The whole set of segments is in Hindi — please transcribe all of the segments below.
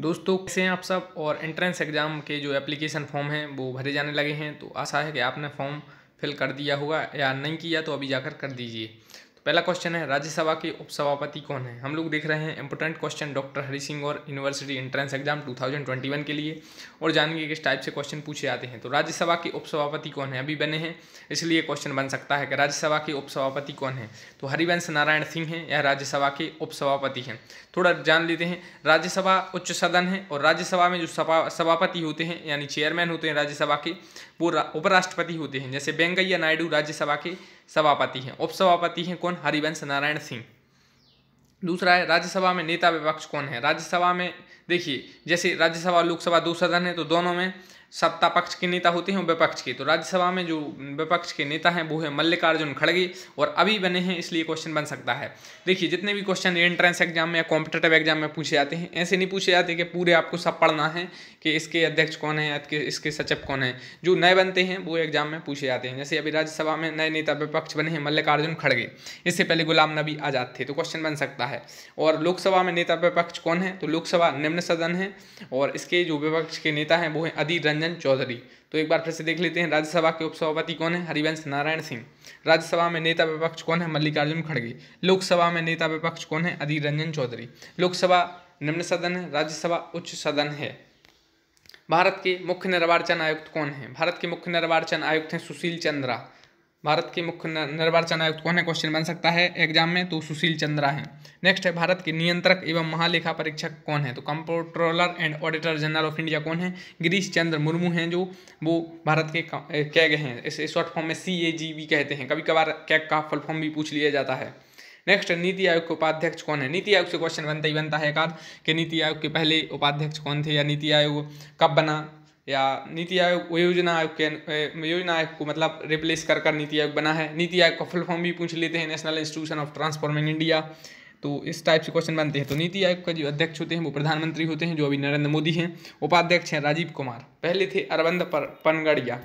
दोस्तों कैसे हैं आप सब और एंट्रेंस एग्ज़ाम के जो एप्लीकेशन फॉर्म हैं वो भरे जाने लगे हैं तो आशा है कि आपने फॉर्म फिल कर दिया होगा या नहीं किया तो अभी जाकर कर दीजिए पहला क्वेश्चन है राज्यसभा के उपसभापति कौन है हम लोग देख रहे हैं important question doctor Hari Singh और यूनिवर्सिटी एंट्रेंस एग्जाम 2021 के लिए और जानेंगे किस टाइप से क्वेश्चन पूछे जाते हैं तो राज्यसभा के उपसभापति कौन है अभी बने हैं इसलिए क्वेश्चन बन सकता है कि राज्यसभा के उपसभापति कौन है तो हरिवंश नारायण सिंह हैं या राज्यसभा के उपसभापति हैं थोड़ा जान लेते हैं राज्यसभा उच्च सदन है और राज्यसभा में जो सभापति होते हैं यानी चेयरमैन होते हैं राज्यसभा के वो उपराष्ट्रपति होते हैं जैसे वेंकैया नायडू राज्यसभा के सभापति हैं उपसभापति हैं कौन हरिवंश नारायण सिंह दूसरा है राज्यसभा में नेता विपक्ष कौन है राज्यसभा में देखिए जैसे राज्यसभा लोकसभा दो सदन है तो दोनों में सत्ता पक्ष के नेता होते हैं और विपक्ष के तो राज्यसभा में जो विपक्ष के नेता हैं वो है मल्लिकार्जुन खड़गे और अभी बने हैं इसलिए क्वेश्चन बन सकता है देखिए जितने भी क्वेश्चन एंट्रेंस एग्जाम में या कॉम्पिटेटिव एग्जाम में पूछे जाते हैं ऐसे नहीं पूछे जाते कि पूरे आपको सब पढ़ना है कि इसके अध्यक्ष कौन है या इसके सचिव कौन है जो नए बनते हैं वो एग्जाम में पूछे जाते हैं जैसे अभी राज्यसभा में नए नेता विपक्ष बने हैं मल्लिकार्जुन खड़गे इससे पहले गुलाम नबी आज़ाद थे तो क्वेश्चन बन सकता है और लोकसभा में नेता विपक्ष कौन है तो लोकसभा निम्न सदन है और इसके जो विपक्ष के नेता हैं वो हैं अधीर रंजन रंजन चौधरी तो एक बार फिर से देख लेते हैं राज्यसभा के उपसभापति कौन है हरिवंश नारायण सिंह राज्यसभा में नेता विपक्ष कौन है मल्लिकार्जुन खड़गे लोकसभा में नेता विपक्ष कौन है अधीर रंजन चौधरी लोकसभा निम्न सदन है राज्यसभा उच्च सदन है भारत के मुख्य निर्वाचन आयुक्त कौन है भारत के मुख्य निर्वाचन आयुक्त हैं सुशील चंद्रा भारत के मुख्य निर्वाचन आयुक्त कौन है क्वेश्चन बन सकता है एग्जाम में तो सुशील चंद्रा हैं नेक्स्ट है भारत के नियंत्रक एवं महालेखा परीक्षक कौन है तो comptroller and auditor general of India कौन है गिरीश चंद्र मुर्मू हैं जो वो भारत के कह गए हैं इसे शॉर्ट फॉर्म में सी ए जी भी कहते हैं कभी कभार कैग का फुल फॉर्म भी पूछ लिया जाता है नेक्स्ट नीति आयोग के उपाध्यक्ष कौन है नीति आयोग से क्वेश्चन बनता ही बनता है एक आध कि नीति आयोग के पहले उपाध्यक्ष कौन थे या नीति आयोग कब बना या नीति आयोग योजना आयोग के योजना आयोग को मतलब रिप्लेस कर कर नीति आयोग बना है नीति आयोग का फुल फॉर्म भी पूछ लेते हैं national institution of transforming India तो इस टाइप से क्वेश्चन बनते हैं तो नीति आयोग का जो अध्यक्ष होते हैं वो प्रधानमंत्री होते हैं जो अभी नरेंद्र मोदी हैं उपाध्यक्ष हैं राजीव कुमार पहले थे अरविंद पनगड़िया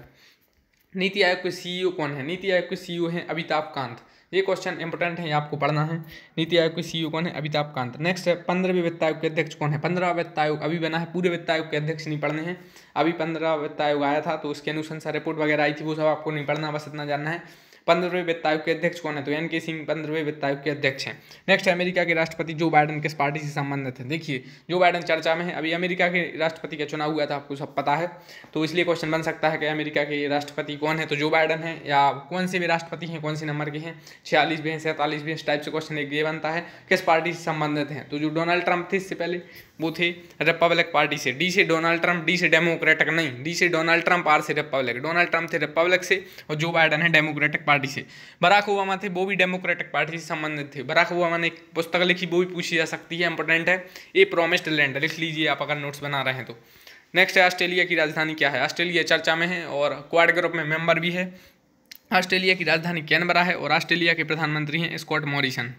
नीति आयोग के सीईओ कौन है नीति आयोग के सीईओ हैं अमिताभ कांत ये क्वेश्चन इंपॉर्टेंट है ये आपको पढ़ना है नीति आयोग के सीईओ कौन है अमिताभ कांत नेक्स्ट है पंद्रहवें वित्त आयोग के अध्यक्ष कौन है पंद्रह वित्त आयोग अभी बना है पूरे वित्त आयोग के अध्यक्ष नहीं पढ़ने हैं अभी पंद्रह वित्त आयोग आया था तो उसके अनुसंसा रिपोर्ट वगैरह आई थी वो सब आपको नहीं पढ़ना बस इतना जानना है पंद्रहवें वित्त आयोग के अध्यक्ष कौन है तो एन के सिंह पंद्रहवें वित्त आयोग के अध्यक्ष हैं नेक्स्ट अमेरिका के राष्ट्रपति जो बाइडन किस पार्टी से संबंधित है देखिए जो बाइडन चर्चा में है अभी अमेरिका के राष्ट्रपति का चुनाव हुआ था आपको सब पता है तो इसलिए क्वेश्चन बन सकता है कि अमेरिका के राष्ट्रपति कौन है तो जो बाइडन है या कौन से भी राष्ट्रपति हैं कौन से नंबर के हैं छियालीस भी हैं सैंतालीस हैं इस टाइप से क्वेश्चन एक ये बनता है किस पार्टी से संबंधित हैं तो जो डोनाल्ड ट्रंप थे इससे पहले वो थे रिपब्लिक पार्टी से डी से डोनाल्ड ट्रंप डी से डेमोक्रेटिक नहीं डी से डोनाल्ड ट्रंप आर से रिपब्लिक डोनाल्ड ट्रंप थे रिपब्लिक से और जो बाइडन है डेमोक्रेटिक पार्टी पार्टी से बराक ओबामा थे वो भी डेमोक्रेटिक पार्टी से संबंधित थे बराक ओबामा ने एक पुस्तक लिखी वो भी पूछी जा सकती है इंपॉर्टेंट है ए प्रोमिस्ड लैंड लिख लीजिए आप अगर नोट्स बना रहे हैं तो नेक्स्ट है ऑस्ट्रेलिया की राजधानी क्या है ऑस्ट्रेलिया चर्चा में है और क्वाड ग्रुप में मेंबर भी है ऑस्ट्रेलिया की राजधानी कैनबरा है और ऑस्ट्रेलिया के प्रधानमंत्री हैं स्कॉट मॉरिसन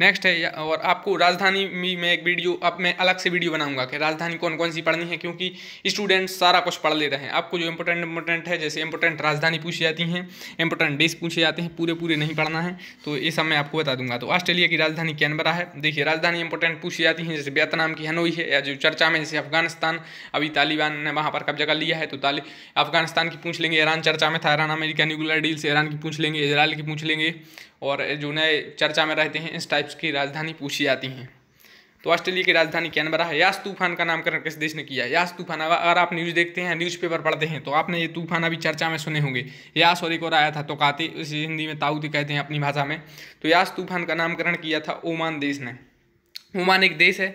नेक्स्ट है और आपको राजधानी में एक वीडियो अब मैं अलग से वीडियो बनाऊंगा कि राजधानी कौन कौन सी पढ़नी है क्योंकि स्टूडेंट्स सारा कुछ पढ़ ले रहे हैं आपको जो इंपॉर्टेंट इंपॉर्टेंट है जैसे इंपॉर्टेंट राजधानी पूछी जाती हैं इंपॉर्टेंट डेज पूछे जाते हैं पूरे पूरे नहीं पढ़ना है तो ये सब मैं आपको बता दूंगा तो ऑस्ट्रेलिया की राजधानी कैनबरा है देखिए राजधानी इंपॉर्टेंट पूछी जाती है जैसे वियतनाम की हनोई है या जो चर्चा में जैसे अफगानिस्तान अभी तालिबान ने वहाँ पर कब्जा कर लिया है तो अफगानिस्तान की पूछ लेंगे ईरान चर्चा में था ईरान अमेरिका न्यूक्लियर डील से ईरान की पूछ लेंगे इसराइल की पूछ लेंगे और जो नए चर्चा में रहते हैं इस टाइप राज्य की राजधानी पूछी जाती हैं तो ऑस्ट्रेलिया की राजधानी कैनबरा है यास तूफान का नामकरण किस देश ने किया है यास तूफान अगर आप न्यूज़ देखते हैं न्यूज़पेपर पढ़ते हैं तो आपने ये तूफान अभी चर्चा में सुने होंगे यास और एक और आया था तो काते इसे हिंदी में ताऊती कहते हैं अपनी भाषा में तो यास तूफान का नामकरण किया था ओमान देश ने ओमान एक देश है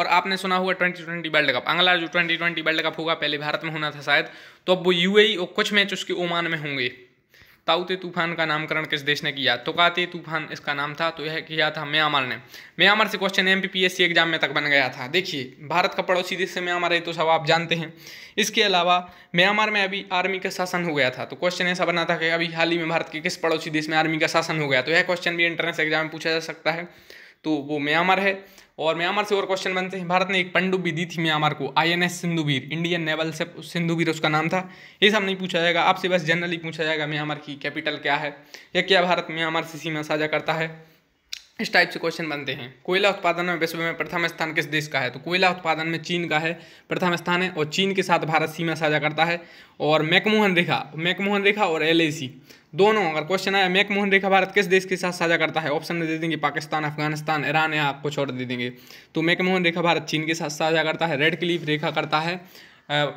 और आपने सुना होगा ट्वेंटी ट्वेंटी वर्ल्ड कप अगला जो ट्वेंटी ट्वेंटी वर्ल्ड कप होगा पहले भारत में होना था शायद तो अब वो यूएई और कुछ मैच उसके ओमान में होंगे ताउते तूफान का नामकरण किस देश ने किया तोकाते तूफान इसका नाम था तो यह किया था म्यांमार ने म्यांमार से क्वेश्चन एम पी एग्जाम में तक बन गया था देखिए भारत का पड़ोसी देश से म्यांमार है तो सब आप जानते हैं इसके अलावा म्यांमार में अभी आर्मी का शासन हो गया था तो क्वेश्चन ऐसा बना था कि अभी हाल ही में भारत के किस पड़ोसी देश में आर्मी का शासन हो गया तो यह क्वेश्चन भी एंट्रेंस एग्जाम में पूछा जा सकता है तो वो म्यांमार है और म्यांमार से और क्वेश्चन बनते हैं भारत ने एक पंडुबी दी थी म्यांमार को आईएनएस सिंधुवीर इंडियन नेवल से सिंधुवीर उसका नाम था ये सब नहीं पूछा जाएगा आपसे बस जनरली पूछा जाएगा म्यांमार की कैपिटल क्या है या क्या भारत म्यांमार से सीमा साझा करता है इस टाइप से क्वेश्चन बनते हैं कोयला उत्पादन में विश्व में प्रथम स्थान किस देश का है तो कोयला उत्पादन में चीन का है प्रथम स्थान है और चीन के साथ भारत सीमा साझा करता है और मैकमोहन रेखा मैकमोहन रेखा और एल दोनों अगर क्वेश्चन आया मैकमोहन रेखा भारत किस देश के साथ साझा करता है ऑप्शन दे देंगे पाकिस्तान अफगानिस्तान ईरान या आप कुछ और दे देंगे तो मैकमोहन रेखा भारत चीन के साथ साझा करता है रेड क्लीफ रेखा करता है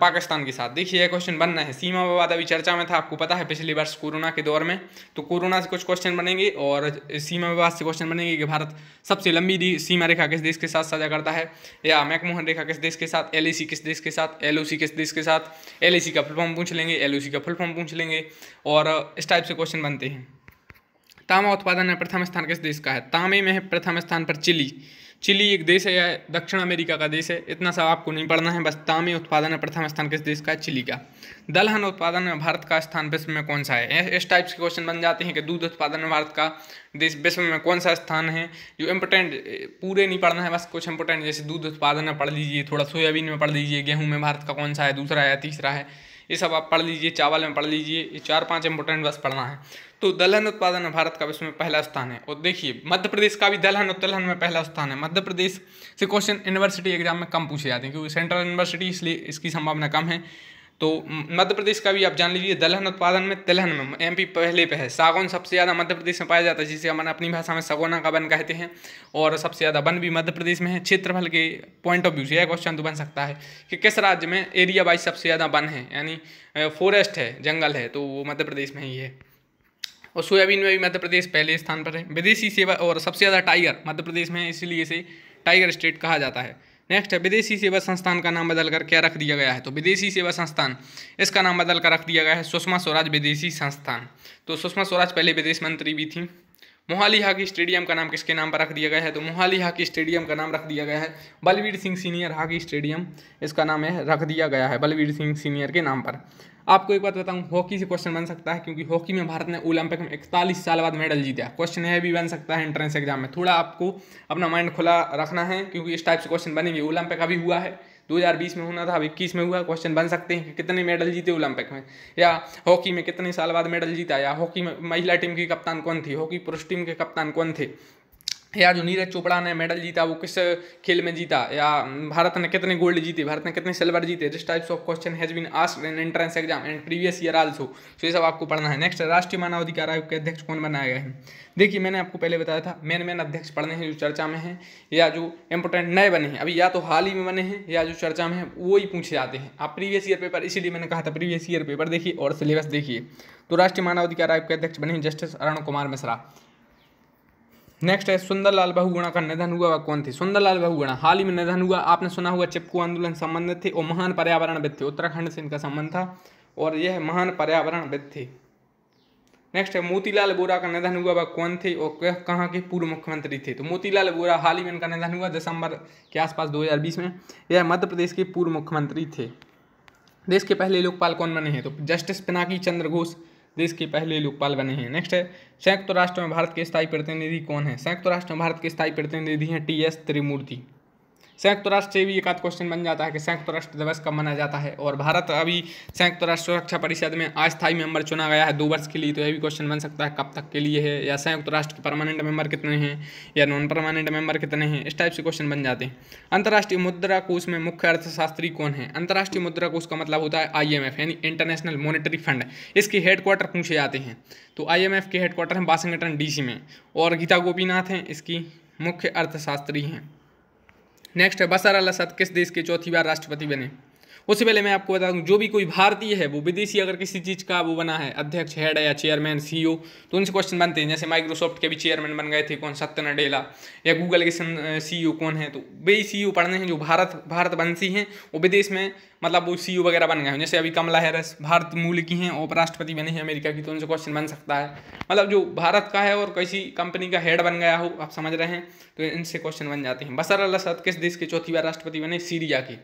पाकिस्तान के साथ देखिए यह क्वेश्चन बनना है सीमा विवाद अभी चर्चा में था आपको पता है पिछले वर्ष कोरोना के दौर में तो कोरोना से कुछ क्वेश्चन बनेंगे और सीमा विवाद से क्वेश्चन बनेंगे कि भारत सबसे लंबी सीमा रेखा किस देश के साथ साझा करता है या मैकमोहन रेखा किस देश के साथ एल किस देश के साथ एल किस देश के साथ एल का फुल फॉर्म पूछ लेंगे एल का फुल फॉर्म पूछ लेंगे और इस टाइप से क्वेश्चन बनते हैं तामा उत्पादन में प्रथम स्थान किस देश का है तामे में प्रथम स्थान पर चिली चिली एक देश है या दक्षिण अमेरिका का देश है इतना सब आपको नहीं पढ़ना है बस तामे उत्पादन में प्रथम स्थान किस देश का है चिली का दलहन उत्पादन में भारत का स्थान विश्व में कौन सा है इस टाइप्स के क्वेश्चन बन जाते हैं कि दूध उत्पादन में भारत का देश विश्व में कौन सा स्थान है जो इम्पोर्टेंट पूरे नहीं पढ़ना है बस कुछ इंपोर्टेंट जैसे दूध उत्पादन में पढ़ लीजिए थोड़ा सोयाबीन में पढ़ लीजिए गेहूँ में भारत का कौन सा है दूसरा है तीसरा है ये सब आप पढ़ लीजिए चावल में पढ़ लीजिए ये चार पाँच इंपॉर्टेंट बस पढ़ना है तो दलहन उत्पादन में भारत का विश्व में पहला स्थान है और देखिए मध्य प्रदेश का भी दलहन और तलहन में पहला स्थान है मध्य प्रदेश से क्वेश्चन यूनिवर्सिटी एग्जाम में कम पूछे जाते हैं क्योंकि सेंट्रल यूनिवर्सिटी इसलिए इसकी संभावना कम है तो मध्य प्रदेश का भी आप जान लीजिए दलहन उत्पादन में तिलहन में एमपी पहले पे है सागौन सबसे ज़्यादा मध्य प्रदेश में पाया जाता है जिसे हमारे अपनी भाषा में सगोना का वन कहते हैं और सबसे ज़्यादा वन भी मध्य प्रदेश में है क्षेत्रफल के पॉइंट ऑफ व्यू से यह क्वेश्चन तो बन सकता है कि किस राज्य में एरिया वाइज सबसे ज़्यादा वन है यानी फॉरेस्ट है जंगल है तो वो मध्य प्रदेश में ही है और सोयाबीन में भी मध्य प्रदेश पहले स्थान पर है विदेशी सेवा और सबसे ज़्यादा टाइगर मध्य प्रदेश में है इसीलिए इसे टाइगर स्टेट कहा जाता है नेक्स्ट है विदेशी सेवा संस्थान का नाम बदलकर क्या रख दिया गया है तो विदेशी सेवा संस्थान इसका नाम बदलकर रख दिया गया है सुषमा स्वराज विदेशी संस्थान तो सुषमा स्वराज पहले विदेश मंत्री भी थी मोहाली हॉकी स्टेडियम का नाम किसके नाम पर रख दिया गया है तो मोहाली हॉकी स्टेडियम का नाम रख दिया गया है Balbir Singh senior hockey stadium इसका नाम है रख दिया गया है बलवीर सिंह सीनियर के नाम पर आपको एक बात बताऊं हॉकी से क्वेश्चन बन सकता है क्योंकि हॉकी में भारत ने ओलंपिक में इकतालीस साल बाद मेडल जीता क्वेश्चन है भी बन सकता है एंट्रेंस एग्जाम में थोड़ा आपको अपना माइंड खुला रखना है क्योंकि इस टाइप से क्वेश्चन बनेंगे ओलंपिक अभी हुआ है 2020 में होना था अब इक्कीस में हुआ क्वेश्चन बन सकते हैं कि कितने मेडल जीते ओलंपिक में या हॉकी में कितने साल बाद मेडल जीता या हॉकी में महिला टीम की कप्तान कौन थी हॉकी पुरुष टीम के कप्तान कौन थे या जो नीरज चोपड़ा ने मेडल जीता वो किस खेल में जीता या हम्म, भारत ने कितने गोल्ड जीते भारत ने कितने सिल्वर जीते this types of question has been asked in entrance exam and previous year also so ये सब आपको पढ़ना है नेक्स्ट राष्ट्रीय मानवाधिकार आयोग के अध्यक्ष कौन बनाया गया है देखिए मैंने आपको पहले बताया था मेन मेन अध्यक्ष पढ़ने हैं जो चर्चा में है या जो इंपोर्टेंट नए बने हैं अभी या तो हाल ही में बने हैं या जो चर्चा में है वो ही पूछे जाते हैं आप प्रीवियस ईयर पेपर इसीलिए मैंने कहा था प्रीवियस ईयर पेपर देखिए और सिलेबस देखिए तो राष्ट्रीय मानवाधिकार आयोग के अध्यक्ष बने जस्टिस अरुण कुमार मिश्रा नेक्स्ट है सुंदरलाल बहुगुणा का निधन हुआ वह कौन थे सुंदरलाल बहुगुणा हाल ही में निधन हुआ आपने सुना हुआ चिपकू आंदोलन संबंधित थे और महान पर्यावरणविद थे उत्तराखंड से इनका संबंध था और यह महान पर्यावरण पर्यावरणविद थे नेक्स्ट है मोतीलाल बोरा का निधन हुआ वह कौन थे और कहाँ के पूर्व मुख्यमंत्री थे तो मोतीलाल बोरा हाल ही में इनका निधन हुआ दिसंबर के आसपास दो में यह मध्य प्रदेश के पूर्व मुख्यमंत्री थे देश के पहले लोकपाल कौन बने हैं तो जस्टिस पिनाकी चंद्र घोष देश के पहले लोकपाल बने हैं नेक्स्ट है संयुक्त राष्ट्र में भारत के स्थायी प्रतिनिधि कौन है संयुक्त राष्ट्र में भारत के स्थायी प्रतिनिधि हैं टी एस त्रिमूर्ति संयुक्त राष्ट्र से भी एक आध क्वेश्चन बन जाता है कि संयुक्त राष्ट्र दिवस कब मनाया जाता है और भारत अभी संयुक्त राष्ट्र सुरक्षा परिषद में अस्थायी मेंबर चुना गया है दो वर्ष के लिए तो यह भी क्वेश्चन बन सकता है कब तक के लिए है या संयुक्त राष्ट्र के परमानेंट मेंबर कितने हैं या नॉन परमानेंट मेंबर कितने हैं इस टाइप से क्वेश्चन बन जाते हैं अंतर्राष्ट्रीय मुद्रा कोष में मुख्य अर्थशास्त्री कौन है अंतर्राष्ट्रीय मुद्रा कोष का मतलब होता है आई यानी इंटरनेशनल मॉनिटरी फंड इसके हेडक्वार्टर पूछे जाते हैं तो आई एम एफ के हेडक्वार्टर हैं वाशिंगटन सी में और गीता गोपीनाथ हैं इसकी मुख्य अर्थशास्त्री हैं नेक्स्ट है बसर अल असद किस देश के चौथी बार राष्ट्रपति बने उससे पहले मैं आपको बता दूँ जो भी कोई भारतीय है वो विदेशी अगर किसी चीज़ का वो बना है अध्यक्ष हेड या चेयरमैन सी तो उनसे क्वेश्चन बनते हैं जैसे माइक्रोसॉफ्ट के भी चेयरमैन बन गए थे कौन सत्य नडेला या गूगल के सी कौन है तो वे सी पढ़ने हैं जो भारत भारत वंशी हैं वो विदेश में मतलब वो सी वगैरह बन गए हैं जैसे अभी कमला हैरस भारत मूल की हैं उपराष्ट्रपति बने हैं अमेरिका की तो उनसे क्वेश्चन बन सकता है मतलब जो भारत का है और किसी कंपनी का हेड बन गया हो आप समझ रहे हैं तो इनसे क्वेश्चन बन जाते हैं बसर अल्लाह सद किस देश के चौथी बार राष्ट्रपति बने सीरिया के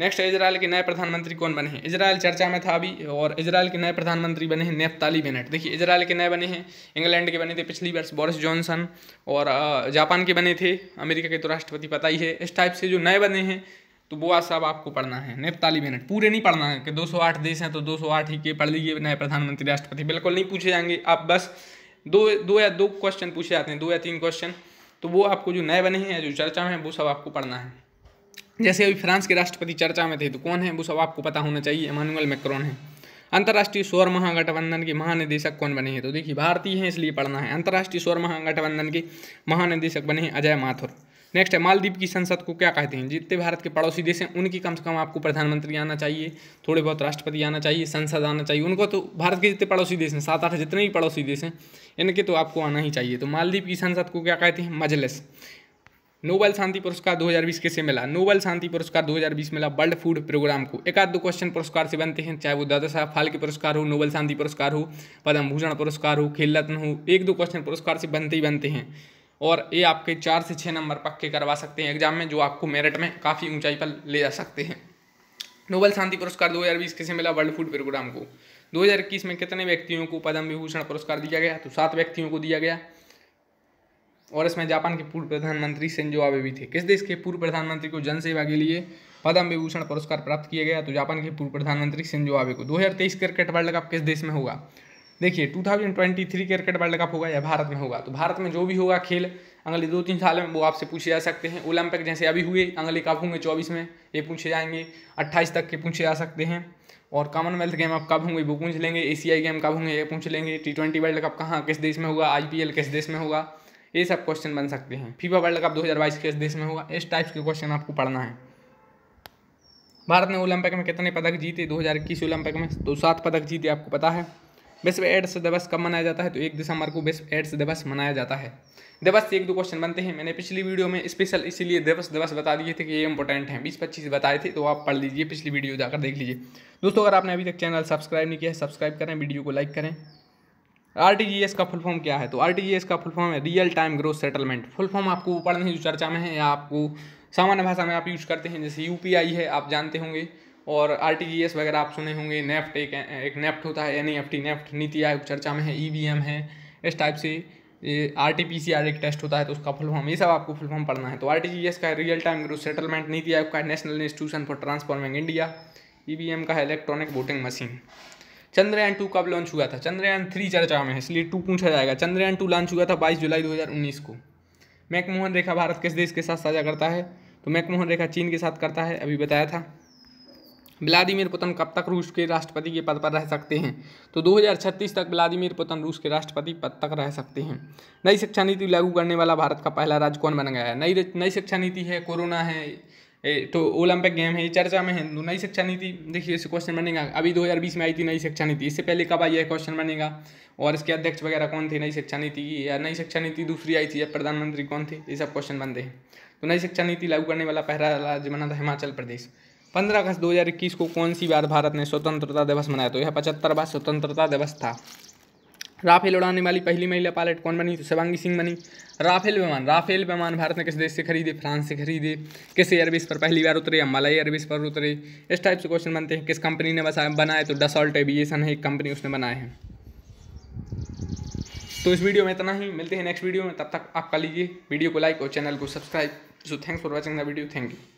नेक्स्ट है इसराइल के नए प्रधानमंत्री कौन बने हैं इसराइल चर्चा में था अभी और इसराइल के नए प्रधानमंत्री बने हैं नेफ्ताली बेनेट देखिए इसराइल के नए बने हैं इंग्लैंड के बने थे पिछली वर्ष बोरिस जॉनसन और जापान के बने थे अमेरिका के तो राष्ट्रपति पता ही है इस टाइप से जो नए बने हैं तो वो आज सब आपको पढ़ना है नेपताली बेनेट पूरे नहीं पढ़ना है कि दो देश हैं तो दो ही के पढ़ लीजिए नए प्रधानमंत्री राष्ट्रपति बिल्कुल नहीं पूछे जाएंगे आप बस दो दो या दो क्वेश्चन पूछे जाते हैं दो या तीन क्वेश्चन तो वो आपको जो नए बने हैं जो चर्चा में हैं वो सब आपको पढ़ना है जैसे अभी फ्रांस के राष्ट्रपति चर्चा में थे तो कौन है वो सब आपको पता होना चाहिए इमानुअल मैक्रोन है अंतर्राष्ट्रीय स्वर महागठबंधन के महानिदेशक कौन बने हैं तो देखिए भारतीय हैं इसलिए पढ़ना है अंतर्राष्ट्रीय स्वर महागठबंधन के महानिदेशक बने हैं अजय माथुर नेक्स्ट है मालदीप की संसद को क्या कहते हैं जितने भारत के पड़ोसी देश हैं उनकी कम से कम आपको प्रधानमंत्री आना चाहिए थोड़े बहुत राष्ट्रपति आना चाहिए संसद आना चाहिए उनको तो भारत के जितने पड़ोसी देश हैं सात आठ जितने भी पड़ोसी देश हैं इनके तो आपको आना ही चाहिए तो मालदीप की संसद को क्या कहते हैं मजलिस नोबेल शांति पुरस्कार 2020 किसे मिला नोबेल शांति पुरस्कार 2020 मिला वर्ल्ड फूड प्रोग्राम को एक आध दो क्वेश्चन पुरस्कार से बनते हैं चाहे वो दादा साहब फाल्के पुरस्कार हो नोबेल शांति पुरस्कार हो पद्म भूषण पुरस्कार हो खेल रत्न हो एक दो क्वेश्चन पुरस्कार से बनते ही बनते हैं और ये आपके चार से छः नंबर पक्के करवा सकते हैं एग्जाम में जो आपको मेरिट में काफ़ी ऊंचाई पर ले जा सकते हैं नोबेल शांति पुरस्कार 2020 किसे मिला वर्ल्ड फूड प्रोग्राम को 2021 में कितने व्यक्तियों को पद्म विभूषण पुरस्कार दिया गया तो सात व्यक्तियों को दिया गया और इसमें जापान के पूर्व प्रधानमंत्री सेंजो आबे भी थे किस देश के पूर्व प्रधानमंत्री को जनसेवा के लिए पद्म विभूषण पुरस्कार प्राप्त किया गया तो जापान के पूर्व प्रधानमंत्री सेंजो आबे को 2023 क्रिकेट वर्ल्ड कप किस देश में होगा देखिए 2023 क्रिकेट वर्ल्ड कप होगा या भारत में होगा तो भारत में जो भी होगा खेल अगले दो तीन साल में वो आपसे पूछे जा सकते हैं ओलंपिक जैसे अभी हुए अगले कब होंगे चौबीस में ये पूछे जाएंगे अट्ठाईस तक के पूछे जा सकते हैं और कॉमनवेल्थ गेम आप कब होंगे वो पूछ लेंगे एशियाई गेम कब होंगे ये पूछ लेंगे टी ट्वेंटी वर्ल्ड कप कहाँ किस देश में होगा आई किस देश में होगा ये सब क्वेश्चन बन सकते हैं फीफा वर्ल्ड कप 2022 किस देश में होगा इस टाइप के क्वेश्चन आपको पढ़ना है भारत ने ओलंपिक में कितने पदक जीते दो हज़ार इक्कीस ओलंपिक में तो सात पदक जीते आपको पता है विश्व एड्स दिवस कब मनाया जाता है तो एक दिसंबर को विश्व एड्स दिवस मनाया जाता है दिवस से एक दो क्वेश्चन बनते हैं मैंने पिछली वीडियो में स्पेशल इसीलिए दिवस दिवस बता दिए थे कि ये इंपॉर्टेंट हैं बीस पच्चीस बताए थे तो आप पढ़ लीजिए पिछली वीडियो जाकर देख लीजिए दोस्तों अगर आपने अभी तक चैनल सब्सक्राइब नहीं किया है सब्सक्राइब करें वीडियो को लाइक करें एस का फुल फॉर्म क्या है तो एस का फुल फॉर्म है real time growth settlement full form आपको पढ़ने पढ़ना जो चर्चा में है या आपको सामान्य भाषा में आप यूज़ करते हैं जैसे आई है आप जानते होंगे और आर वगैरह आप सुने होंगे नेफ्ट e एक एक नेफ्ट e होता है एन नेफ्ट e नीति आयोग चर्चा में है ई है इस टाइप से R T P C R एक टेस्ट होता है तो उसका फुल फॉर्म ये सब आपको फुल फॉर्म पढ़ना है तो आर टी जी एस का real time growth settlement NITI Aayog का national institution for transforming India E V M का है electronic voting machine Chandrayaan two कब लॉन्च हुआ था चंद्रयान थ्री चर्चा में है इसलिए टू पूछा जाएगा चंद्रयान टू लॉन्च हुआ था बाईस जुलाई 2019 को मैकमोहन रेखा भारत किस देश के साथ साझा करता है तो मैकमोहन रेखा चीन के साथ करता है अभी बताया था व्लादिमिर पुतन कब तक रूस के राष्ट्रपति के पद पर रह सकते हैं तो 2036 तक व्लादिमिर पुतन रूस के राष्ट्रपति पद तक रह सकते हैं नई शिक्षा नीति लागू करने वाला भारत का पहला राज्य कौन बन गया है नई नई शिक्षा नीति है कोरोना है Eh, तो ओलंपिक गेम है ये चर्चा में है तो नई शिक्षा नीति देखिए इसे क्वेश्चन बनेगा अभी 2020 में आई थी नई शिक्षा नीति इससे पहले कब आई है क्वेश्चन बनेगा और इसके अध्यक्ष वगैरह कौन थे नई शिक्षा नीति की या नई शिक्षा नीति दूसरी आई थी या प्रधानमंत्री कौन थे ये सब क्वेश्चन बनते हैं तो नई शिक्षा नीति लागू करने वाला पहला राज्य बना था हिमाचल प्रदेश पंद्रह अगस्त दो को कौन सी बार भारत ने स्वतंत्रता दिवस मनाया तो यह पचहत्तरवा स्वतंत्रता दिवस था राफेल उड़ाने वाली पहली महिला पायलट कौन बनी तो शिवांगी सिंह बनी राफेल विमान राफेल विमान भारत ने किस देश से खरीदे फ्रांस से खरीदे किस एयरबेस पर पहली बार उतरे अम्बाला एयरबेस पर उतरे इस टाइप से क्वेश्चन बनते हैं किस कंपनी ने बसा बनाए तो डसॉल्ट एविएशन है एक कंपनी उसने बनाए हैं तो इस वीडियो में इतना ही मिलते हैं नेक्स्ट वीडियो में तब तक आप कर लीजिए वीडियो को लाइक और चैनल को subscribe so thanks for watching the video thank you